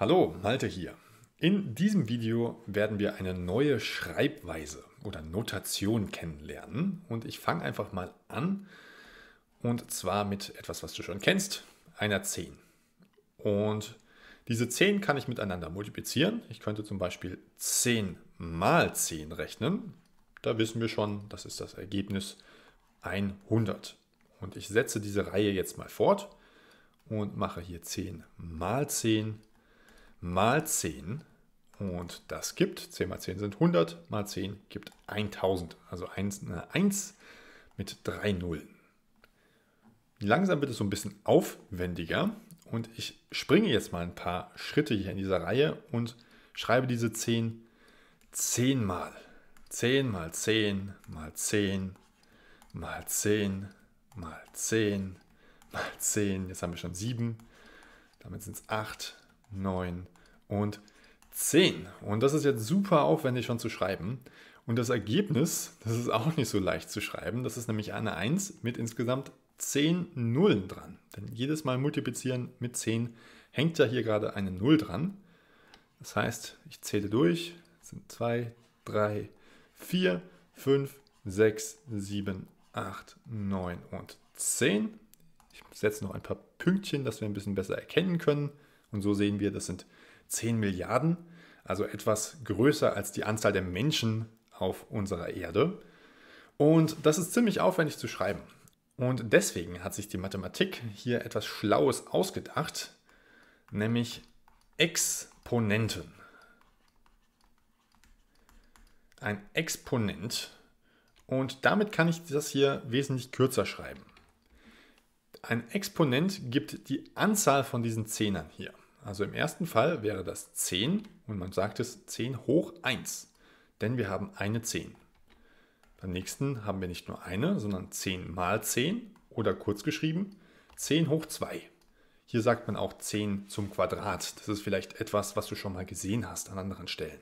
Hallo, Malte hier. In diesem Video werden wir eine neue Schreibweise oder Notation kennenlernen und ich fange einfach mal an und zwar mit etwas, was du schon kennst, einer 10. Und diese 10 kann ich miteinander multiplizieren. Ich könnte zum Beispiel 10 mal 10 rechnen. Da wissen wir schon, das ist das Ergebnis 100. Und ich setze diese Reihe jetzt mal fort und mache hier 10 mal 10 mal 10 und das gibt, 10 mal 10 sind 100, mal 10 gibt 1000, also 1, 1 äh, mit 3 Nullen. Langsam wird es so ein bisschen aufwendiger und ich springe jetzt mal ein paar Schritte hier in dieser Reihe und schreibe diese 10 10 mal. 10 mal 10 mal 10 mal 10 mal 10 mal 10. Jetzt haben wir schon 7. Damit sind es 8, 9 und 10. Und das ist jetzt super aufwendig schon zu schreiben. Und das Ergebnis, das ist auch nicht so leicht zu schreiben. Das ist nämlich eine 1 mit insgesamt 10 Nullen dran. Denn jedes Mal multiplizieren mit 10 hängt ja hier gerade eine 0 dran. Das heißt, ich zähle durch. Das sind 2, 3, 4, 5, 6, 7, 8, 9 und 10. Ich setze noch ein paar Pünktchen, dass wir ein bisschen besser erkennen können. Und so sehen wir, das sind 10 Milliarden, also etwas größer als die Anzahl der Menschen auf unserer Erde. Und das ist ziemlich aufwendig zu schreiben. Und deswegen hat sich die Mathematik hier etwas Schlaues ausgedacht, nämlich Exponenten. Ein Exponent. Und damit kann ich das hier wesentlich kürzer schreiben. Ein Exponent gibt die Anzahl von diesen Zehnern hier. Also im ersten Fall wäre das 10 und man sagt es 10 hoch 1, denn wir haben eine 10. Beim nächsten haben wir nicht nur eine, sondern 10 mal 10 oder kurz geschrieben 10 hoch 2. Hier sagt man auch 10 zum Quadrat. Das ist vielleicht etwas, was du schon mal gesehen hast an anderen Stellen.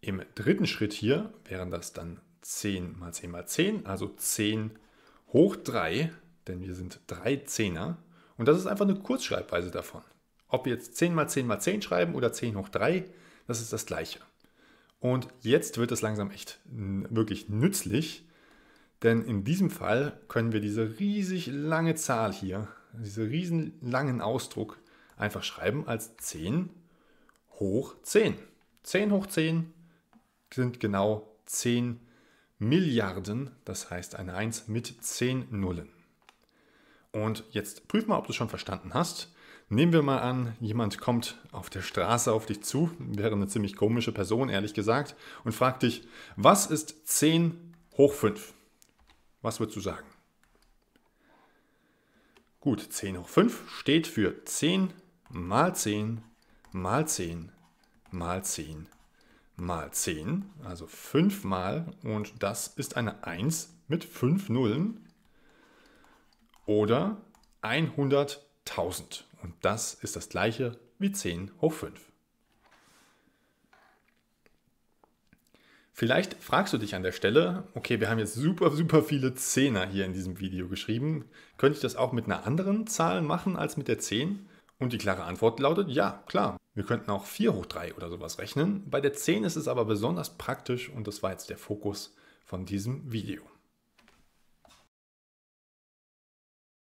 Im dritten Schritt hier wären das dann 10 mal 10 mal 10, also 10 hoch 3, denn wir sind 3 Zehner. Und das ist einfach eine Kurzschreibweise davon. Ob wir jetzt 10 mal 10 mal 10 schreiben oder 10 hoch 3, das ist das gleiche. Und jetzt wird es langsam echt wirklich nützlich, denn in diesem Fall können wir diese riesig lange Zahl hier, diesen riesen langen Ausdruck einfach schreiben als 10 hoch 10. 10 hoch 10 sind genau 10 Milliarden, das heißt eine 1 mit 10 Nullen. Und jetzt prüf mal, ob du es schon verstanden hast. Nehmen wir mal an, jemand kommt auf der Straße auf dich zu, wäre eine ziemlich komische Person, ehrlich gesagt, und fragt dich, was ist 10 hoch 5? Was würdest du sagen? Gut, 10 hoch 5 steht für 10 mal 10 mal 10 mal 10 mal 10, also 5 mal, und das ist eine 1 mit 5 Nullen oder 100 1000. Und das ist das gleiche wie 10 hoch 5. Vielleicht fragst du dich an der Stelle, okay, wir haben jetzt super, super viele Zehner hier in diesem Video geschrieben. Könnte ich das auch mit einer anderen Zahl machen als mit der 10? Und die klare Antwort lautet, ja, klar. Wir könnten auch 4 hoch 3 oder sowas rechnen. Bei der 10 ist es aber besonders praktisch und das war jetzt der Fokus von diesem Video.